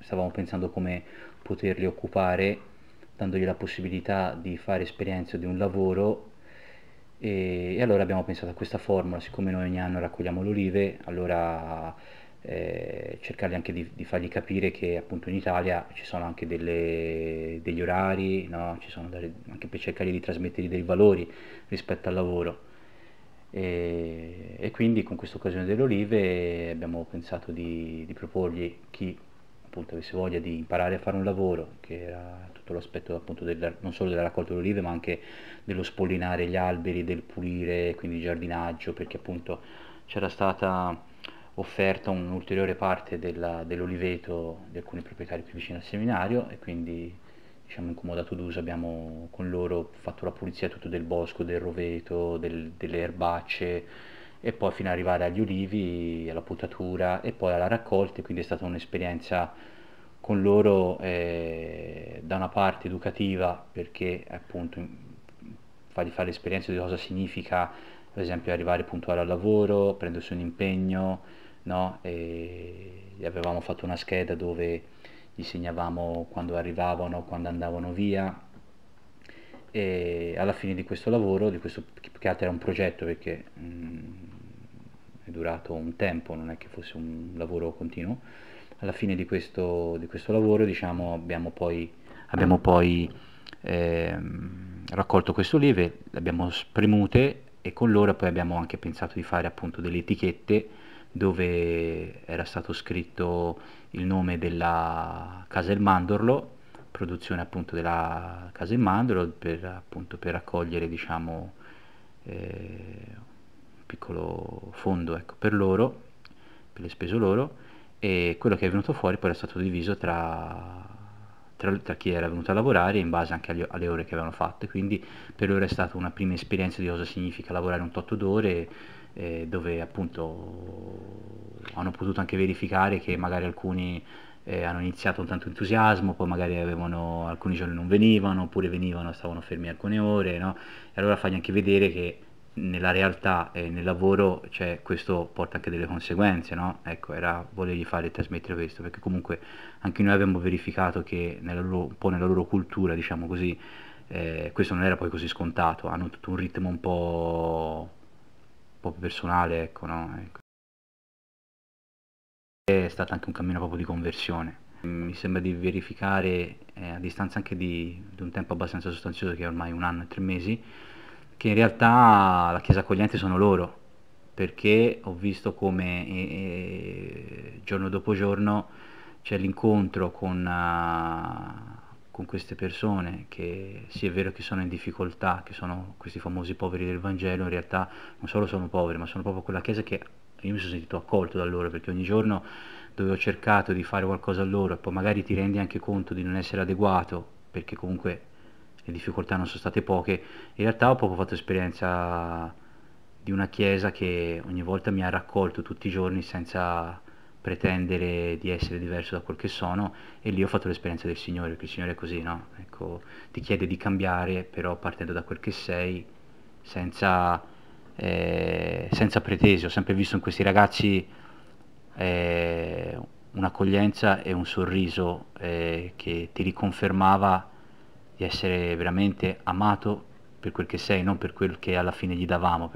stavamo pensando come poterli occupare, dandogli la possibilità di fare esperienza di un lavoro e, e allora abbiamo pensato a questa formula, siccome noi ogni anno raccogliamo le olive, allora eh, cercare anche di, di, fargli capire che appunto in Italia ci sono anche delle, degli orari, no? ci sono delle, anche per cercare di trasmettere dei valori rispetto al lavoro. E, e quindi con questa occasione delle olive abbiamo pensato di, di proporgli chi appunto avesse voglia di imparare a fare un lavoro, che era tutto l'aspetto appunto del, non solo della raccolta delle olive ma anche dello spollinare gli alberi, del pulire, quindi il giardinaggio, perché appunto c'era stata offerta un'ulteriore parte dell'oliveto di alcuni proprietari più vicini al seminario e quindi diciamo in comodato d'uso abbiamo con loro fatto la pulizia tutto del bosco, del roveto, del, delle erbacce e poi fino ad arrivare agli ulivi, alla potatura e poi alla raccolta, quindi è stata un'esperienza con loro eh, da una parte educativa perché appunto fa di fare l'esperienza di cosa significa per esempio arrivare puntuale al lavoro, prendersi un impegno, no? e gli avevamo fatto una scheda dove gli segnavamo quando arrivavano, quando andavano via e alla fine di questo lavoro, di questo che era un progetto perché mh, mm, è durato un tempo, non è che fosse un lavoro continuo. Alla fine di questo, di questo lavoro diciamo, abbiamo poi, abbiamo poi eh, raccolto queste olive, le abbiamo spremute e con loro poi abbiamo anche pensato di fare appunto delle etichette dove era stato scritto il nome della casa del mandorlo, produzione appunto della casa del mandorlo per, appunto, per raccogliere diciamo eh, piccolo fondo ecco, per loro, per le spese loro, e quello che è venuto fuori poi è stato diviso tra, tra, tra chi era venuto a lavorare in base anche agli, alle ore che avevano fatto, quindi per loro è stata una prima esperienza di cosa significa lavorare un tot d'ore, eh, dove appunto hanno potuto anche verificare che magari alcuni eh, hanno iniziato con tanto entusiasmo, poi magari avevano, alcuni giorni non venivano, oppure venivano, stavano fermi alcune ore, no? e allora fagli anche vedere che nella realtà e nel lavoro cioè, questo porta anche delle conseguenze, no? Ecco, era volergli fare e trasmettere questo, perché comunque anche noi abbiamo verificato che loro, un po' nella loro cultura, diciamo così, eh, questo non era poi così scontato, hanno tutto un ritmo un po', un po personale, ecco, no? Ecco. È stato anche un cammino proprio di conversione. Mi sembra di verificare, eh, a distanza anche di, di un tempo abbastanza sostanzioso, che è ormai un anno e tre mesi, che in realtà la chiesa accogliente sono loro, perché ho visto come eh, eh giorno dopo giorno c'è l'incontro con, uh, con queste persone che sì è vero che sono in difficoltà, che sono questi famosi poveri del Vangelo, in realtà non solo sono poveri, ma sono proprio quella chiesa che io mi sono sentito accolto da loro perché ogni giorno dove ho cercato di fare qualcosa a loro e poi magari ti rendi anche conto di non essere adeguato perché comunque le difficoltà non sono state poche, in realtà ho proprio fatto esperienza di una chiesa che ogni volta mi ha raccolto tutti i giorni senza pretendere di essere diverso da quel che sono e lì ho fatto l'esperienza del Signore, perché il Signore è così, no? Ecco, ti chiede di cambiare, però partendo da quel che sei, senza, eh, senza pretese. Ho sempre visto in questi ragazzi eh, un'accoglienza e un sorriso eh, che ti riconfermava di essere veramente amato per quel che sei, non per quel che alla fine gli davamo,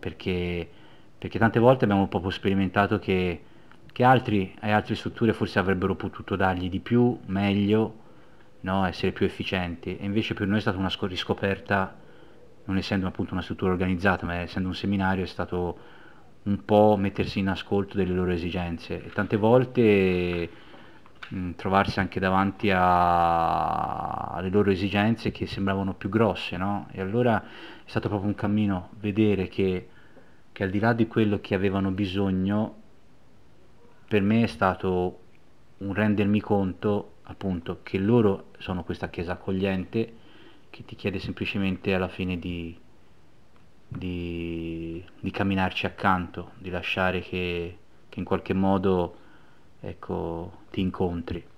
perché, perché tante volte abbiamo proprio sperimentato che, che altri, e eh, altre strutture forse avrebbero potuto dargli di più, meglio, no? essere più efficienti, e invece per noi è stata una riscoperta, non essendo appunto una struttura organizzata, ma essendo un seminario, è stato un po' mettersi in ascolto delle loro esigenze, e tante volte Mm, trovarsi anche davanti a... alle loro esigenze che sembravano più grosse, no? E allora è stato proprio un cammino vedere che, che al di là di quello che avevano bisogno, per me è stato un rendermi conto appunto che loro sono questa chiesa accogliente che ti chiede semplicemente alla fine di, di, di camminarci accanto, di lasciare che, che in qualche modo ecco, ti incontri.